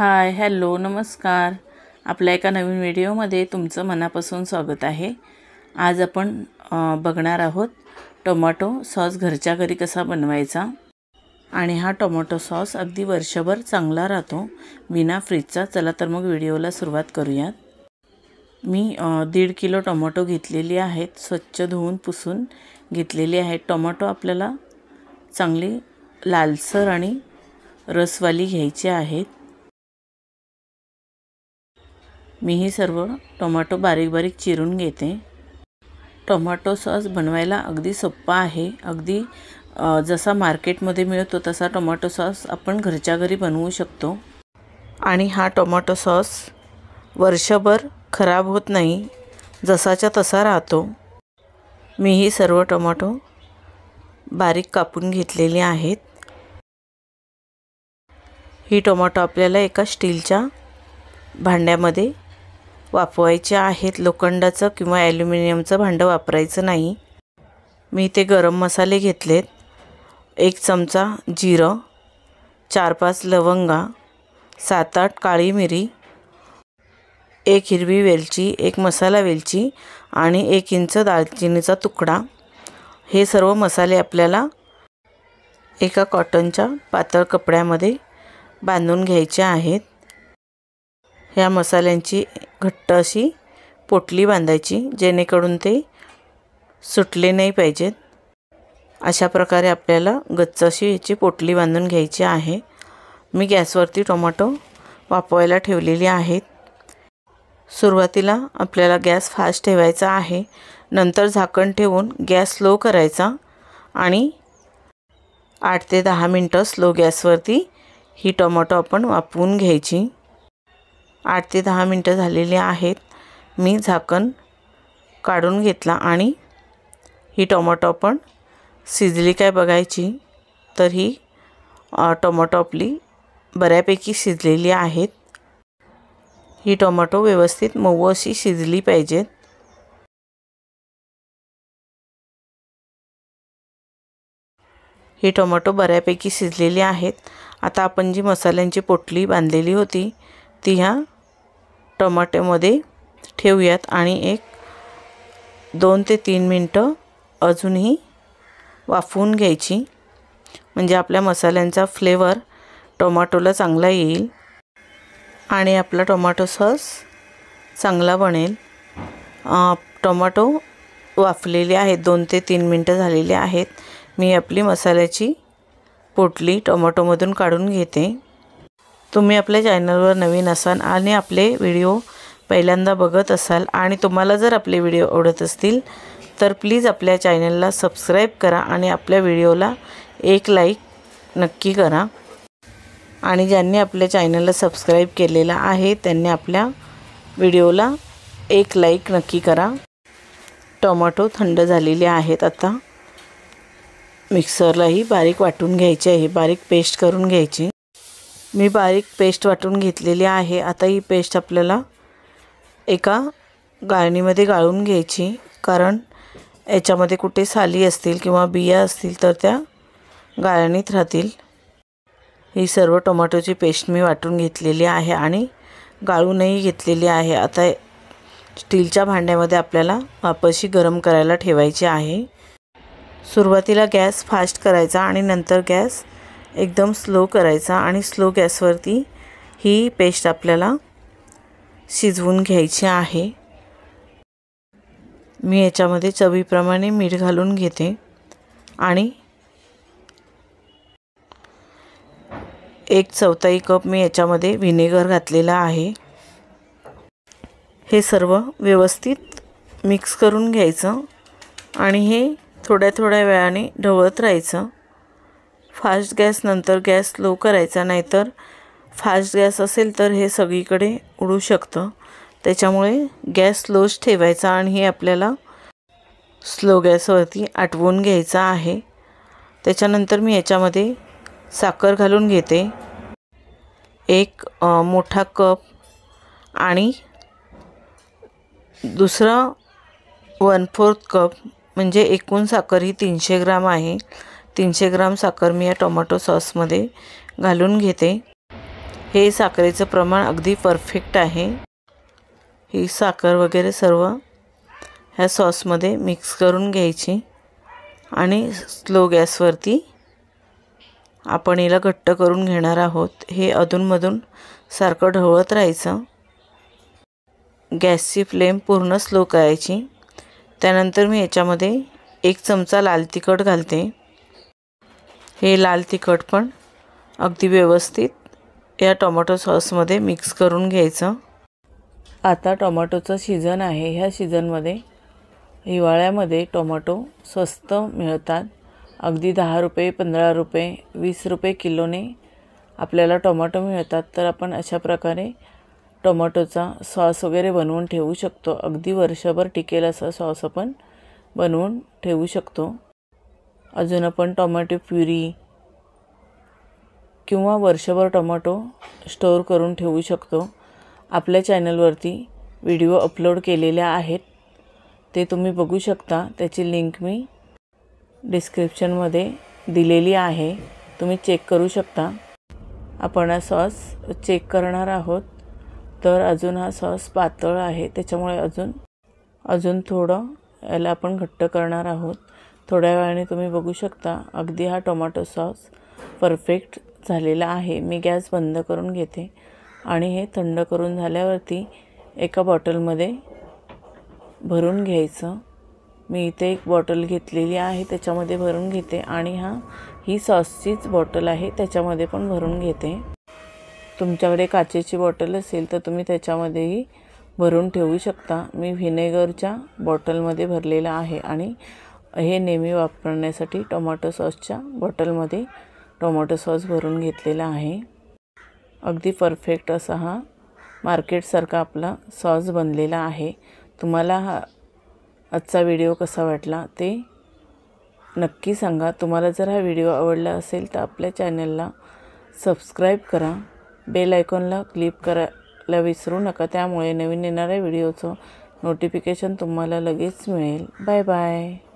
hi hello नमस्कार आपल्या एका नवीन व्हिडिओमध्ये तुमचं मनापासून स्वागत आहे आज आपण बघणार आहोत टोमॅटो सॉस घरच्या घरी कसा बनवायचा आणि हा टोमॅटो सॉस अगदी वर्षभर चांगला राहतो विना फ्रीजचा चला तर मग व्हिडिओला सुरुवात करूयात मी दीड किलो टोमॅटो घेतलेली आहेत स्वच्छ धुवून पुसून घेतलेली आहेत टोमॅटो आपल्याला चांगली लालसर आणि रसवाली घ्यायची आहेत मी ही सर्व टोमॅटो बारीक बारीक चिरून घेते टोमॅटो सॉस बनवायला अगदी सोप्पा आहे अगदी जसा मार्केटमध्ये मिळतो तसा टोमॅटो सॉस आपण घरच्या घरी बनवू शकतो आणि हा टोमॅटो सॉस वर्षभर खराब होत नाही जसाच्या तसा राहतो मी ही सर्व टोमॅटो बारीक कापून घेतलेली आहेत ही टोमॅटो आपल्याला एका स्टीलच्या भांड्यामध्ये वापवायचे आहेत लोखंडाचं किंवा ॲल्युमिनियमचं भांडं वापरायचं नाही मी ते गरम मसाले घेतलेत एक चमचा जिरं चार पाच लवंगा सात आठ काळी मिरी एक हिरवी वेलची एक मसाला वेलची आणि एक इंच दालचिनीचा तुकडा हे सर्व मसाले आपल्याला एका कॉटनच्या पातळ कपड्यामध्ये बांधून घ्यायचे आहेत ह्या मसाल्यांची घट्ट अशी पोटली बांधायची जेणेकरून ते सुटले नाही पाहिजेत अशा प्रकारे आपल्याला गच्च अशी याची पोटली बांधून घ्यायची आहे मी गॅसवरती टोमॅटो वापवायला ठेवलेली आहेत सुरुवातीला आपल्याला गॅस फास्ट ठेवायचा आहे नंतर झाकण ठेवून गॅस स्लो करायचा आणि आठ ते दहा मिनटं स्लो गॅसवरती ही टोमॅटो आपण वापवून घ्यायची आठ ते दहा मिनटं झालेली आहेत मी झाकण काढून घेतला आणि ही टोमॅटो पण शिजली काय बघायची तर ही टोमॅटो आपली बऱ्यापैकी शिजलेली आहेत ही टोमॅटो व्यवस्थित मऊ अशी शिजली पाहिजेत ही टोमॅटो बऱ्यापैकी शिजलेली आहेत आता आपण जी मसाल्यांची पोटली बांधलेली होती ती ह्या टमाटेमध्ये ठेवूयात आणि एक दोन ते तीन मिनटं अजूनही वाफवून घ्यायची म्हणजे आपल्या मसाल्यांचा फ्लेवर टोमॅटोला चांगला येईल आणि आपला टोमॅटो सॉस चांगला बनेल टोमॅटो वाफलेले आहेत दोन ते तीन मिनटं झालेले आहेत मी आपली मसाल्याची पोटली टोमॅटोमधून काढून घेते तुम्ही आपल्या चॅनलवर नवीन असाल आणि आपले व्हिडिओ पहिल्यांदा बघत असाल आणि तुम्हाला जर आपले व्हिडिओ आवडत असतील तर प्लीज आपल्या चॅनलला सबस्क्राईब करा आणि आपल्या व्हिडिओला एक लाईक नक्की करा आणि ज्यांनी आपल्या चॅनलला सबस्क्राईब केलेला आहे त्यांनी आपल्या व्हिडिओला एक लाईक नक्की करा टोमॅटो थंड झालेले आहेत आता मिक्सरलाही बारीक वाटून घ्यायचे आहे बारीक पेस्ट करून घ्यायची मी बारीक पेस्ट वाटून घेतलेली आहे आता ही पेस्ट आपल्याला एका गाळणीमध्ये गाळून घ्यायची कारण याच्यामध्ये कुठे साली असतील किंवा बिया असतील तर त्या गाळणीत राहतील ही सर्व टोमॅटोची पेस्ट मी वाटून घेतलेली आहे आणि गाळूनही घेतलेली आहे आता स्टीलच्या भांड्यामध्ये आपल्याला वापरशी गरम करायला ठेवायची आहे सुरुवातीला गॅस फास्ट करायचा आणि नंतर गॅस एकदम स्लो करायचा आणि स्लो गॅसवरती ही पेस्ट आपल्याला शिजवून घ्यायची आहे मी याच्यामध्ये चवीप्रमाणे मीठ घालून घेते आणि एक चौथाई कप मी याच्यामध्ये व्हिनेगर घातलेला आहे हे सर्व व्यवस्थित मिक्स करून घ्यायचं आणि हे थोड्या थोड्या वेळाने ढवळत राहायचं फास्ट गॅसनंतर गॅस लो करायचा नाहीतर फास्ट गॅस असेल तर हे सगळीकडे उडू शकतं त्याच्यामुळे गॅस लोच ठेवायचा आणि हे आपल्याला स्लो गॅसवरती आटवून घ्यायचा आहे त्याच्यानंतर मी याच्यामध्ये साखर घालून घेते एक मोठा कप आणि दुसरा वन फोर्थ कप म्हणजे एकूण साखर ही तीनशे ग्राम आहे तीनशे ग्राम साखर मी या टोमॅटो सॉसमध्ये घालून घेते हे साखरेचं प्रमाण अगदी परफेक्ट आहे ही साखर वगैरे सर्व ह्या सॉसमध्ये मिक्स करून घ्यायची आणि स्लो गॅसवरती आपण हिला घट्ट करून घेणार आहोत हे अधूनमधून सारखं ढवळत राहायचं गॅसची फ्लेम पूर्ण स्लो करायची त्यानंतर मी याच्यामध्ये एक चमचा लाल तिखट घालते हे लाल तिखट पण अगदी व्यवस्थित या टोमॅटो सॉसमध्ये मिक्स करून घ्यायचं आता टोमॅटोचं सीझन आहे ह्या सीझनमध्ये हिवाळ्यामध्ये टोमॅटो स्वस्त मिळतात अगदी दहा रुपये पंधरा रुपये वीस रुपये किलोने आपल्याला टोमॅटो मिळतात तर आपण अशा प्रकारे टोमॅटोचा सॉस वगैरे बनवून ठेवू शकतो अगदी वर्षभर टिकेल असा सॉस आपण बनवून ठेवू शकतो अजून आपण टोमॅटो प्युरी किंवा वर्षभर टोमॅटो स्टोअर करून ठेवू शकतो आपल्या चॅनलवरती व्हिडिओ अपलोड केलेल्या आहेत ते तुम्ही बघू शकता त्याची लिंक मी डिस्क्रिप्शनमध्ये दिलेली आहे तुम्ही चेक करू शकता आपण हा सॉस चेक करणार आहोत तर अजून हा सॉस पातळ आहे त्याच्यामुळे अजून अजून थोडं याला आपण घट्ट करणार आहोत थोड्या वेळाने तुम्ही बघू शकता अगदी हा टोमॅटो सॉस परफेक्ट झालेला आहे मी गॅस बंद करून घेते आणि हे थंड करून झाल्यावरती एका बॉटलमध्ये भरून घ्यायचं मी इथे एक बॉटल घेतलेली आहे त्याच्यामध्ये भरून घेते आणि हा ही सॉसचीच बॉटल आहे त्याच्यामध्ये पण भरून घेते तुमच्याकडे काचेची बॉटल असेल तर तुम्ही त्याच्यामध्येही भरून ठेवू शकता मी व्हिनेगरच्या बॉटलमध्ये भरलेला आहे आणि हे नेहमी वापरण्यासाठी टोमॅटो सॉसच्या बॉटलमध्ये टोमॅटो सॉस भरून घेतलेला आहे अगदी परफेक्ट असा हा मार्केटसारखा आपला सॉस बनलेला आहे तुम्हाला हा आजचा व्हिडिओ कसा वाटला ते नक्की सांगा तुम्हाला जर हा व्हिडिओ आवडला असेल तर आपल्या चॅनलला सबस्क्राईब करा बेल आयकॉनला क्लिक करायला विसरू नका त्यामुळे नवीन येणाऱ्या व्हिडिओचं नोटिफिकेशन तुम्हाला लगेच मिळेल बाय बाय